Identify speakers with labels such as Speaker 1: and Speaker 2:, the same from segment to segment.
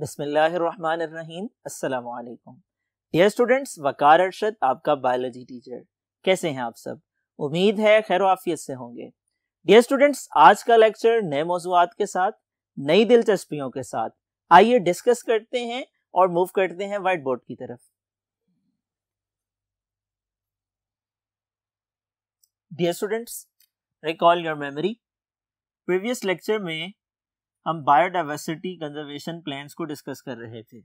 Speaker 1: बिसमीम अल्लाम dear students वकार अरशद आपका बायोलॉजी टीचर कैसे हैं आप सब उम्मीद है खैर आफियत से होंगे डियर स्टूडेंट्स आज का लेक्चर नए मौजूद के साथ नई दिलचस्पियों के साथ आइए डिस्कस करते हैं और मूव करते हैं वाइट बोर्ड की तरफ dear students recall your memory previous lecture में हम बायोडाइवर्सिटी कंजर्वेशन प्लान्स को डिस्कस कर रहे थे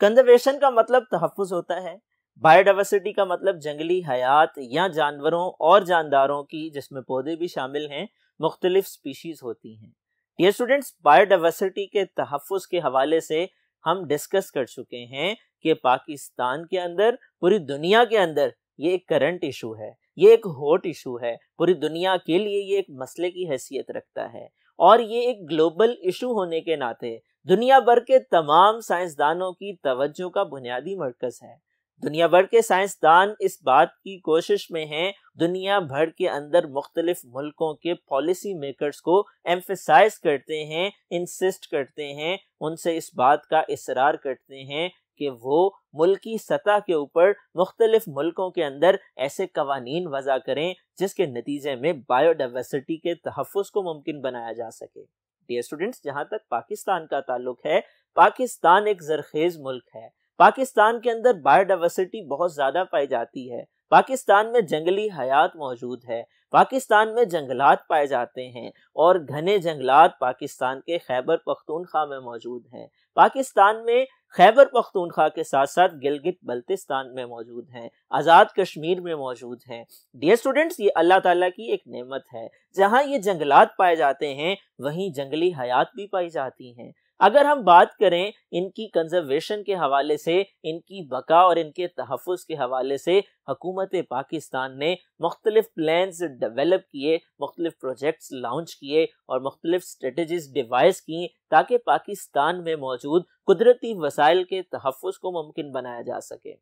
Speaker 1: कंजर्वेशन का मतलब तहफ़ होता है बायोडाइवर्सिटी का मतलब जंगली हयात या जानवरों और जानदारों की जिसमें पौधे भी शामिल हैं मुख्तलिफ स्पीशीज़ होती हैं ये स्टूडेंट्स बायोडाइवर्सिटी के तहफ़ के हवाले से हम डिस्कस कर चुके हैं कि पाकिस्तान के अंदर पूरी दुनिया के अंदर ये एक करंट इशू है ये एक हॉट इशू है पूरी दुनिया के लिए ये एक मसले की हैसियत रखता है और ये एक ग्लोबल इशू होने के नाते दुनिया भर के तमाम साइंसदानों की तवज्जो का बुनियादी मरकज है दुनिया भर के साइंसदान इस बात की कोशिश में हैं दुनिया भर के अंदर मुख्तलिफ मुल्कों के पॉलिसी मेकर्स को एम्फिसाइज करते हैं इंसिस्ट करते हैं उनसे इस बात का इसरार करते हैं कि वो मुल्की सतह के ऊपर मुख्तलिफ मुल्कों के अंदर ऐसे कवानीन वज़ा करें जिसके नतीजे में बायोडाइवर्सिटी के तहफ़ को मुमकिन बनाया जा सके डियर स्टूडेंट्स जहाँ तक पाकिस्तान का ताल्लुक है पाकिस्तान एक जरखेज़ मुल्क है पाकिस्तान के अंदर बायोडाइवर्सिटी बहुत ज़्यादा पाई जाती है पाकिस्तान में जंगली हयात मौजूद है पाकिस्तान में जंगलात पाए जाते हैं और घने जंगलात पाकिस्तान के खैबर पख्तूनख्वा में मौजूद हैं पाकिस्तान में खैबर पख्तूनख्वा के साथ साथ गिलगित बल्तिस्तान में मौजूद हैं आज़ाद कश्मीर में मौजूद हैं डियर स्टूडेंट्स ये अल्लाह ताला की एक नेमत है जहाँ ये जंगलात पाए जाते हैं वहीं जंगली हयात भी पाई जाती हैं अगर हम बात करें इनकी कंजर्वेशन के हवाले से इनकी बका और इनके तहफ़ के हवाले से हकूमत पाकिस्तान ने मुख्तलिफ प्लान डेवलप किए मुख्तलिफ प्रोजेक्ट्स लॉन्च किए और मुख्तलिफ स्ट्रेटजीज डिवाइस की ताकि पाकिस्तान में मौजूद कुदरती वसाइल के तहफ़ को मुमकिन बनाया जा सके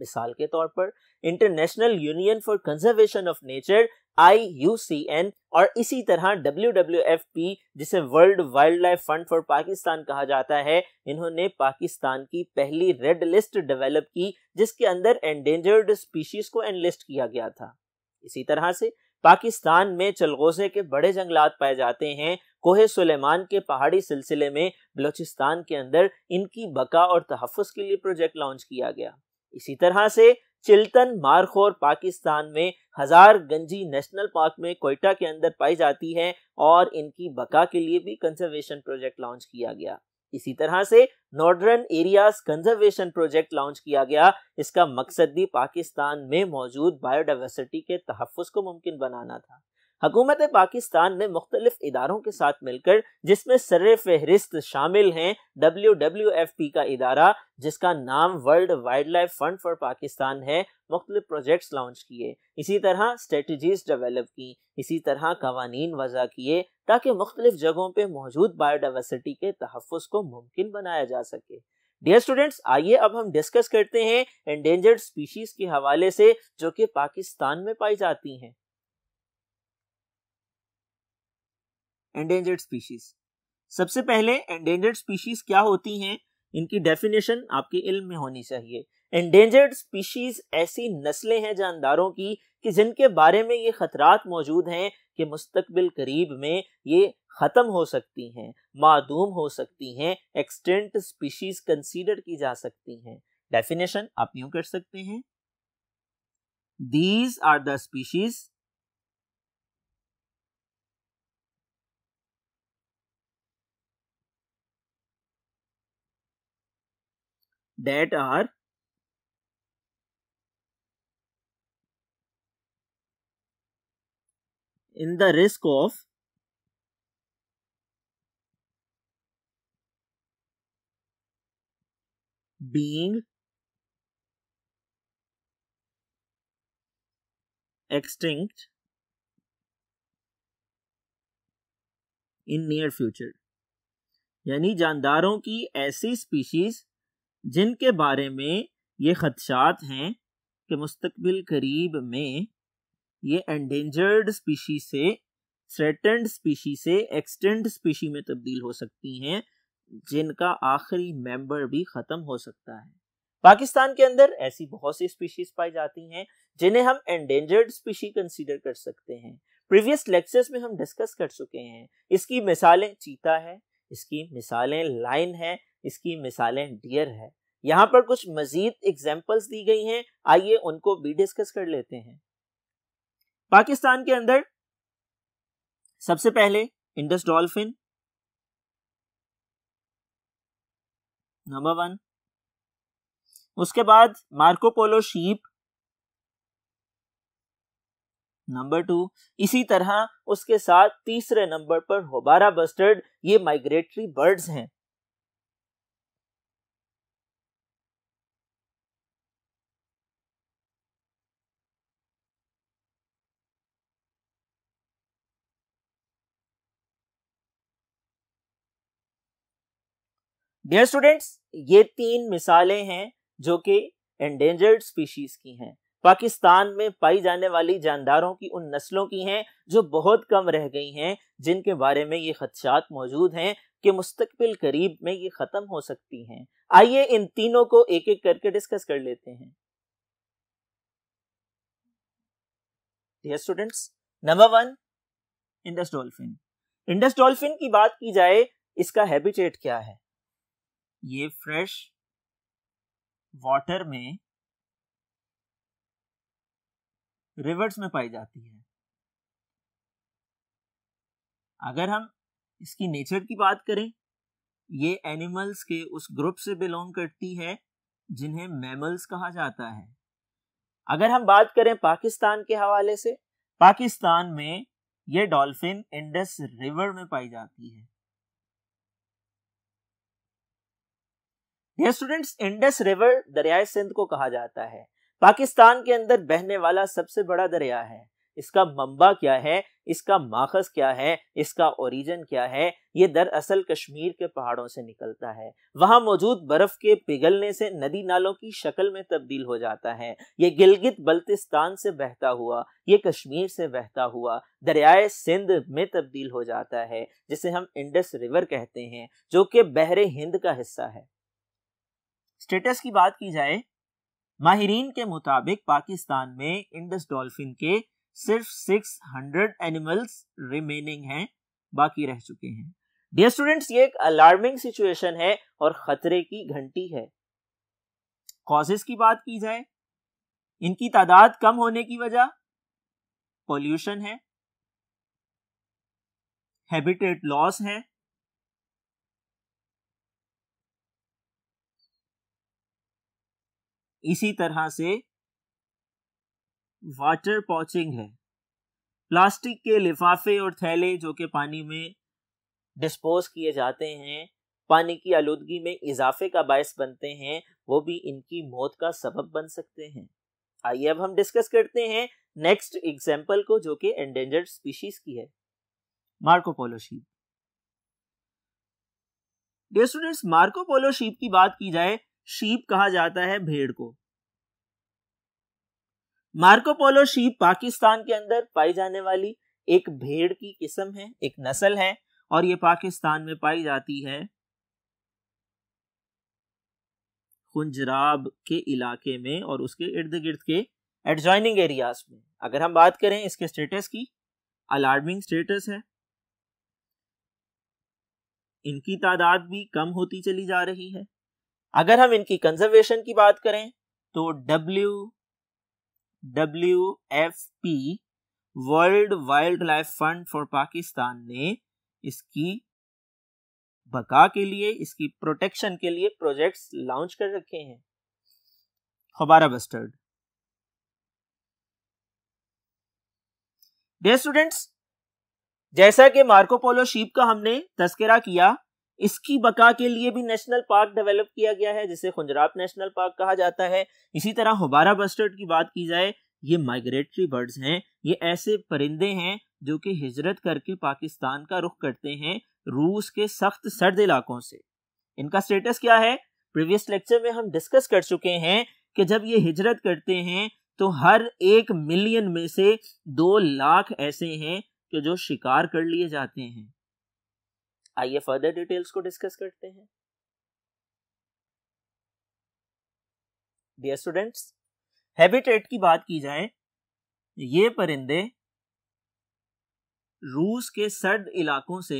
Speaker 1: मिसाल के तौर पर International Union for Conservation of Nature I U C N और इसी तरह डब्ल्यू डब्ल्यू एफ पी जिसे World Wild Life Fund for Pakistan कहा जाता है इन्होंने पाकिस्तान की पहली रेड लिस्ट डेवलप की जिसके अंदर एंडेंजर्ड स्पीशीज को एनलिस्ट किया गया था इसी तरह से पाकिस्तान में चलगोजे के बड़े जंगलात पाए जाते हैं कोहे सुलेमान के पहाड़ी सिलसिले में बलूचिस्तान के अंदर इनकी बका और तहफ़ के लिए प्रोजेक्ट लॉन्च किया गया इसी तरह से चिल्तन मारखोर पाकिस्तान में हजार गंजी नेशनल पार्क में कोयटा के अंदर पाई जाती है और इनकी बका के लिए भी कंजर्वेशन प्रोजेक्ट लॉन्च किया गया इसी तरह से Northern Areas Conservation Project launch किया गया इसका मकसद भी पाकिस्तान में मौजूद बायोडाइवर्सिटी के तहफ़ को मुमकिन बनाना था हकूमत पाकिस्तान ने मुख्तलिफ इदारों के साथ मिलकर जिसमें सर फहरिस्त शामिल हैं डब्ल्यू डब्ल्यू एफ पी का इदारा जिसका नाम World Wild Life Fund for Pakistan है मुख्तलिफ प्रोजेक्ट्स लॉन्च किए इसी तरह स्ट्रेटजीज डेवलप की इसी तरह कवानीन वज़ा किए ताकि मुख्तलिफ जगहों पर मौजूद बायोडावर्सिटी के तहफ़ को मुमकिन बनाया जा सके डियर स्टूडेंट्स आइए अब हम डिस्कस करते हैं एंडेंजर्ड स्पीशीज के हवाले से जो कि पाकिस्तान में पाई जाती हैं एंडेंजर्ड स्पीशीज सबसे पहले एंडेंजर्ड स्पीशीज क्या होती हैं इनकी डेफिनेशन आपके इल्म में होनी चाहिए एंडेंजर्ड स्पीशीज ऐसी नस्लें हैं जानदारों की कि जिनके बारे में ये खतरात मौजूद हैं कि मुस्तकबिल करीब में ये ख़त्म हो सकती हैं मादूम हो सकती हैं एक्सटेंट स्पीशीज कंसीडर की जा सकती हैं डेफिनेशन आप यूं कर सकते हैं these are the species that are in the risk of being extinct in near future यानी जानदारों की ऐसी स्पीशीज जिनके बारे में ये खदशात हैं कि मुस्तबिल करीब में ये एंडेंजर्ड स्पीशी से थ्रेटेंड स्पीशी से एक्सटेंड स्पीशी में तब्दील हो सकती हैं जिनका आखिरी मेंबर भी ख़त्म हो सकता है पाकिस्तान के अंदर ऐसी बहुत सी स्पीशीज पाई जाती हैं जिन्हें हम एंडेंजर्ड स्पीशी कंसीडर कर सकते हैं प्रीवियस लेक्चर्स में हम डिस्कस कर चुके हैं इसकी मिसालें चीता है इसकी मिसालें लाइन है इसकी मिसालें डियर है यहाँ पर कुछ मजीद एग्जाम्पल्स दी गई हैं आइए उनको भी डिस्कस कर लेते हैं पाकिस्तान के अंदर सबसे पहले इंडस डॉल्फिन नंबर वन उसके बाद मार्कोपोलो शीप नंबर टू इसी तरह उसके साथ तीसरे नंबर पर होबारा बस्टर्ड ये माइग्रेटरी बर्ड्स हैं डियर स्टूडेंट्स ये तीन मिसालें हैं जो कि एंडेंजर्ड स्पीशीज की हैं पाकिस्तान में पाई जाने वाली जानदारों की उन नस्लों की हैं जो बहुत कम रह गई हैं जिनके बारे में ये खदशात मौजूद हैं कि मुस्तकबिल करीब में ये ख़त्म हो सकती हैं आइए इन तीनों को एक एक करके डिस्कस कर लेते हैं dear students number one Indus dolphin Indus dolphin की बात की जाए इसका हैबिटेट क्या है ये फ्रेश वाटर में रिवर्स में पाई जाती है अगर हम इसकी नेचर की बात करें ये एनिमल्स के उस ग्रुप से बिलोंग करती है जिन्हें मैमल्स कहा जाता है अगर हम बात करें पाकिस्तान के हवाले से पाकिस्तान में ये डॉल्फिन इंडस रिवर में पाई जाती है यह स्टूडेंट्स इंडस रिवर दरियाए सिंध को कहा जाता है पाकिस्तान के अंदर बहने वाला सबसे बड़ा दरिया है इसका मंबा क्या है इसका माखज क्या है इसका ओरिजिन क्या है ये दरअसल कश्मीर के पहाड़ों से निकलता है वहां मौजूद बर्फ के पिघलने से नदी नालों की शक्ल में तब्दील हो जाता है ये गिलगित बल्तिस्तान से बहता हुआ ये कश्मीर से बहता हुआ दरियाए सिंध में तब्दील हो जाता है जिसे हम इंडस रिवर कहते हैं जो कि बहरे हिंद का हिस्सा है स्टेटस की बात की जाए माहरीन के मुताबिक पाकिस्तान में इंडस डॉल्फिन के सिर्फ 600 एनिमल्स रिमेनिंग हैं बाकी रह चुके हैं डियर स्टूडेंट्स ये एक अलार्मिंग सिचुएशन है और खतरे की घंटी है कॉजेस की बात की जाए इनकी तादाद कम होने की वजह पॉल्यूशन है हैबिटेट लॉस है इसी तरह से वाटर पॉचिंग है प्लास्टिक के लिफाफे और थैले जो कि पानी में डिस्पोज किए जाते हैं पानी की आलूदगी में इजाफे का बायस बनते हैं वो भी इनकी मौत का सबब बन सकते हैं आइए अब हम डिस्कस करते हैं नेक्स्ट एग्जाम्पल को जो कि एंडेंजर्ड स्पीशीज की है Marco Polo sheep dear students Marco Polo sheep की बात की जाए शीप कहा जाता है भेड़ को मार्कोपोलो शीप पाकिस्तान के अंदर पाई जाने वाली एक भेड़ की किस्म है एक नस्ल है और ये पाकिस्तान में पाई जाती है खुंजराब के इलाके में और उसके इर्द गिर्द के एडजॉइनिंग एरियाज में अगर हम बात करें इसके स्टेटस की अलार्मिंग स्टेटस है इनकी तादाद भी कम होती चली जा रही है अगर हम इनकी कंजर्वेशन की बात करें तो W W F P World Wild Life Fund for Pakistan ने इसकी बका के लिए इसकी प्रोटेक्शन के लिए प्रोजेक्ट्स लॉन्च कर रखे हैं हबारा बस्टर्ड डे स्टूडेंट्स जैसा कि मार्को पोलो शीप का हमने तस्करा किया इसकी बका के लिए भी नेशनल पार्क डेवलप किया गया है जिसे खुंजरात नेशनल पार्क कहा जाता है इसी तरह हुबारा बस्टर्ड की बात की जाए ये माइग्रेटरी बर्ड्स हैं ये ऐसे परिंदे हैं जो कि हिजरत करके पाकिस्तान का रुख करते हैं रूस के सख्त सर्द इलाकों से इनका स्टेटस क्या है प्रीवियस लेक्चर में हम डिस्कस कर चुके हैं कि जब ये हिजरत करते हैं तो हर एक मिलियन में से दो लाख ऐसे हैं कि जो शिकार कर लिए जाते हैं आइए फर्दर डिटेल्स को डिस्कस करते हैं डियर स्टूडेंट्स हैबिटेट की बात की जाए ये परिंदे रूस के सर्द इलाकों से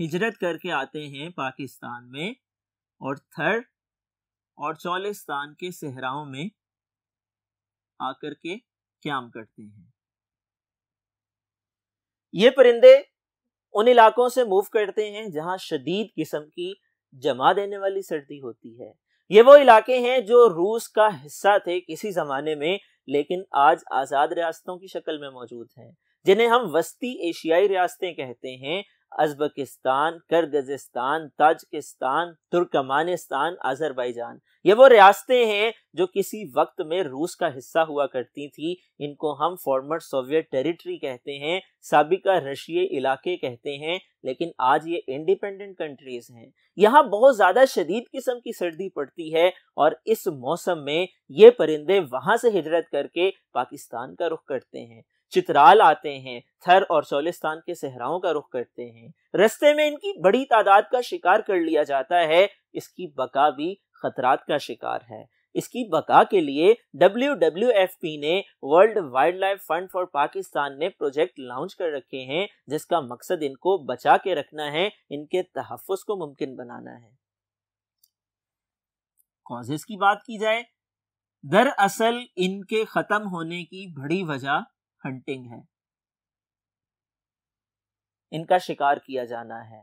Speaker 1: हिजरत करके आते हैं पाकिस्तान में और थर और चौलिस्तान के सहराओं में आकर के क्याम करते हैं ये परिंदे उन इलाकों से मूव करते हैं जहां शदीद किस्म की जमा देने वाली सर्दी होती है ये वो इलाके हैं जो रूस का हिस्सा थे किसी ज़माने में लेकिन आज आज़ाद रियासतों की शक्ल में मौजूद हैं जिन्हें हम वस्ती एशियाई रियासतें कहते हैं Uzbekistan Kyrgyzstan Tajikistan Turkmenistan Azerbaijan ये वो रियासतें हैं जो किसी वक्त में रूस का हिस्सा हुआ करती थी इनको हम फॉर्मर सोवियत टेरिटरी कहते हैं सबिका रशिय इलाके कहते हैं लेकिन आज ये इंडिपेंडेंट कंट्रीज हैं यहाँ बहुत ज़्यादा शदीद किस्म की सर्दी पड़ती है और इस मौसम में ये परिंदे वहां से हिजरत करके पाकिस्तान का रुख करते हैं चित्राल आते हैं थर और सोलिस्तान के सहराओं का रुख करते हैं रस्ते में इनकी बड़ी तादाद का शिकार कर लिया जाता है इसकी बका भी खतरात का शिकार है इसकी बका के लिए डब्ल्यू ने World Wild Life Fund for Pakistan ने प्रोजेक्ट लॉन्च कर रखे हैं जिसका मकसद इनको बचा के रखना है इनके तहफ़ को मुमकिन बनाना है की बात की जाए दरअसल इनके ख़त्म होने की बड़ी वजह हंटिंग है इनका शिकार किया जाना है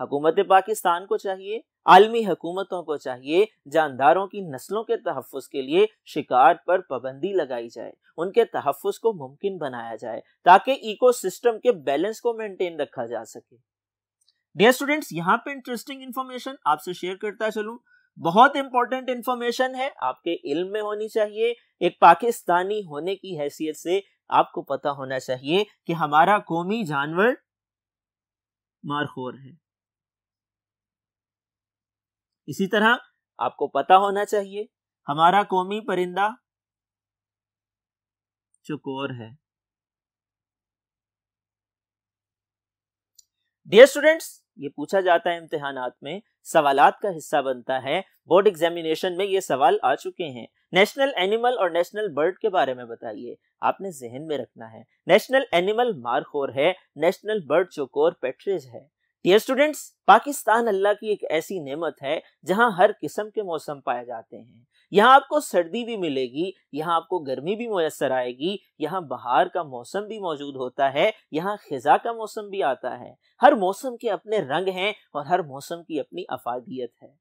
Speaker 1: हकूमत पाकिस्तान को चाहिए आलमी हकूमतों को चाहिए जानदारों की नस्लों के तहफ़ के लिए शिकार पर पाबंदी लगाई जाए उनके तहफ़ को मुमकिन बनाया जाए ताकि इको सिस्टम के बैलेंस को मेंटेन रखा जा सके डियर स्टूडेंट्स यहाँ पे इंटरेस्टिंग इन्फॉर्मेशन आपसे शेयर करता चलूँ बहुत इंपॉर्टेंट इन्फॉर्मेशन है आपके इल्म में होनी चाहिए एक पाकिस्तानी होने की हैसियत से आपको पता होना चाहिए कि हमारा कौमी जानवर मारखोर है इसी तरह आपको पता होना चाहिए हमारा कौमी परिंदा चकोर है डियर स्टूडेंट्स ये पूछा जाता है इम्तिहानात में सवाल का हिस्सा बनता है बोर्ड एग्जामिनेशन में ये सवाल आ चुके हैं नेशनल एनिमल और नेशनल बर्ड के बारे में बताइए आपने जहन में रखना है नेशनल एनिमल मारखोर है नेशनल बर्ड चोकोर पेट्रेज है डियर स्टूडेंट्स पाकिस्तान अल्लाह की एक ऐसी नेमत है जहां हर किस्म के मौसम पाए जाते हैं यहाँ आपको सर्दी भी मिलेगी यहाँ आपको गर्मी भी मैसर आएगी यहाँ बहार का मौसम भी मौजूद होता है यहाँ खिजा का मौसम भी आता है हर मौसम के अपने रंग हैं और हर मौसम की अपनी अफादियत है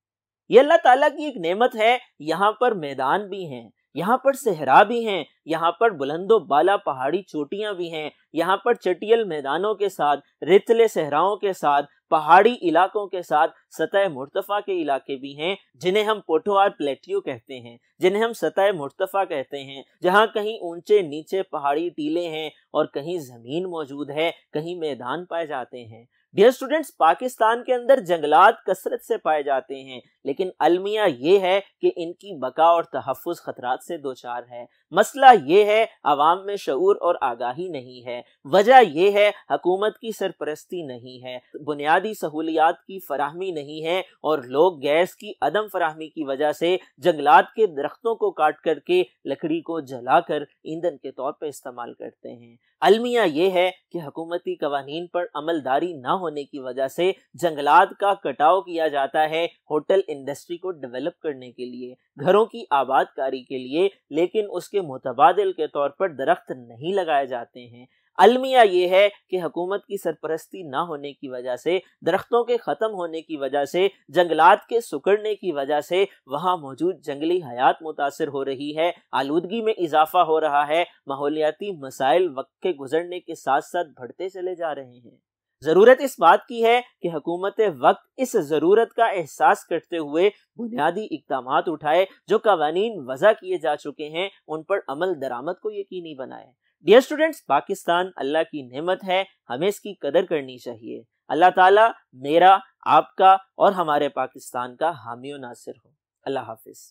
Speaker 1: ये अल्लाह ताला की एक नेमत है यहाँ पर मैदान भी हैं यहाँ पर सहरा भी हैं यहाँ पर बुलंदो बाला पहाड़ी चोटियाँ भी हैं यहाँ पर चटियल मैदानों के साथ रेतले सहराओं के साथ पहाड़ी इलाकों के साथ सतह मुर्तफ़ा के इलाके भी हैं जिन्हें हम पोठोआर प्लेटियो कहते हैं जिन्हें हम सतह मुर्तफ़ा कहते हैं जहाँ कहीं ऊंचे नीचे पहाड़ी टीले हैं और कहीं ज़मीन मौजूद है कहीं मैदान पाए जाते हैं डियर स्टूडेंट्स पाकिस्तान के अंदर जंगलात कसरत से पाए जाते हैं लेकिन अलमिया ये है कि इनकी बका और तहफ़ खतरात से दो चार है मसला ये है आवाम में शूर और आगाही नहीं है वजह यह है हकूमत की सरपरस्ती नहीं है बुनियादी सहूलियात की फराहमी नहीं है और लोग गैस की अदम फराहमी की वजह से जंगलात के दरख्तों को काट करके लकड़ी को जलाकर ईंधन के तौर पर इस्तेमाल करते हैं अलमिया ये है कि हकूमती कवानीन पर अमलदारी ना होने की वजह से जंगलात का कटाव किया जाता है होटल इंडस्ट्री को डेवलप करने के लिए घरों की आबादकारी के लिए लेकिन उसके इसके मुतबादल के तौर पर दरख्त नहीं लगाए जाते हैं अलमिया ये है कि हकूमत की सरपरस्ती ना होने की वजह से दरख्तों के ख़त्म होने की वजह से जंगलात के सुकड़ने की वजह से वहाँ मौजूद जंगली हयात मुतासर हो रही है आलूदगी में इजाफा हो रहा है माहौलियाती मसाइल वक्त के गुजरने के साथ साथ बढ़ते चले जा रहे हैं ज़रूरत इस बात की है कि हकूमत वक्त इस ज़रूरत का एहसास करते हुए बुनियादी इकदाम उठाए जो कवानीन वज़ा किए जा चुके हैं उन पर अमल दरामद को यकीनी बनाए डियर स्टूडेंट्स पाकिस्तान अल्लाह की नेमत है हमें इसकी कदर करनी चाहिए अल्लाह ताला मेरा आपका और हमारे पाकिस्तान का हामी नासिर हो अल्लाह हाफिज़